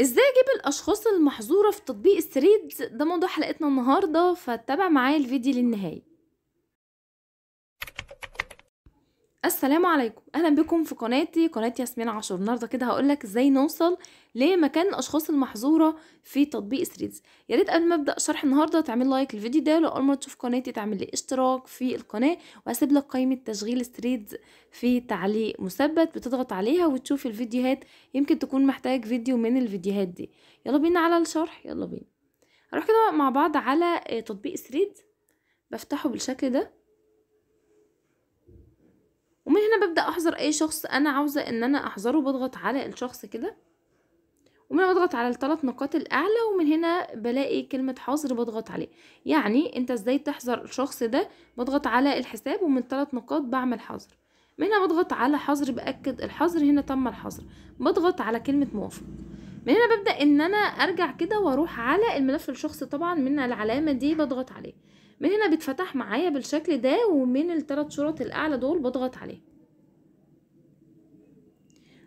ازاي اجيب الاشخاص المحظوره في تطبيق السريد ده موضوع حلقتنا النهارده فاتبع معايا الفيديو للنهايه السلام عليكم اهلا بكم في قناتي قناه ياسمين عاشور النهارده كده هقول لك ازاي نوصل لمكان الاشخاص المحظوره في تطبيق ثريدز يا ريت قبل ما ابدا شرح النهارده تعمل لايك للفيديو ده لو اول مره تشوف قناتي تعمل لي اشتراك في القناه وهسيب لك قائمه تشغيل ثريدز في تعليق مثبت بتضغط عليها وتشوف الفيديوهات يمكن تكون محتاج فيديو من الفيديوهات دي يلا بينا على الشرح يلا بينا هروح كده مع بعض على تطبيق ثريدز بفتحه بالشكل ده انا ببدا احظر اي شخص انا عاوزه ان انا احظره بضغط على الشخص كده ومن بضغط على الثلاث نقاط الاعلى ومن هنا بلاقي كلمه حظر بضغط عليه يعني انت ازاي تحظر الشخص ده بضغط على الحساب ومن ثلاث نقاط بعمل حظر من هنا بضغط على حظر باكد الحظر هنا تم الحظر بضغط على كلمه موافق من هنا ببدا ان انا ارجع كده واروح على الملف الشخص طبعا من العلامه دي بضغط عليه من هنا بيتفتح معايا بالشكل ده ومن الثلاث شرط الاعلى دول بضغط عليه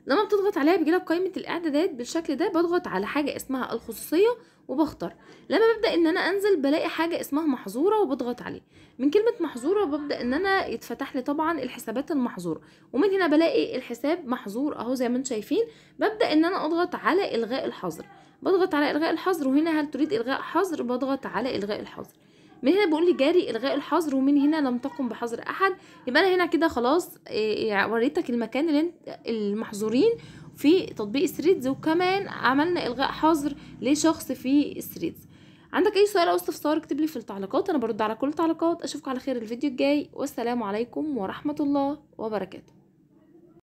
لما بتضغط عليها بيجيلك قائمه الاعدادات بالشكل ده بضغط على حاجه اسمها الخصوصيه وبختار لما ببدا ان انا انزل بلاقي حاجه اسمها محظوره وبضغط عليه من كلمه محظوره ببدا ان انا يتفتح لي طبعا الحسابات المحظوره ومن هنا بلاقي الحساب محظور اهو زي ما انتم شايفين ببدا ان انا اضغط على الغاء الحظر بضغط على الغاء الحظر وهنا هل تريد الغاء حظر بضغط على الغاء الحظر من هنا بيقول لي جاري الغاء الحظر ومن هنا لم تقم بحظر احد يبقى انا هنا كده خلاص آه، آه، وريتك المكان اللي المحظورين في تطبيق ثريدز وكمان عملنا الغاء حظر لشخص في ثريدز عندك اي سؤال او استفسار اكتب لي في التعليقات انا برد على كل التعليقات اشوفك على خير الفيديو الجاي والسلام عليكم ورحمه الله وبركاته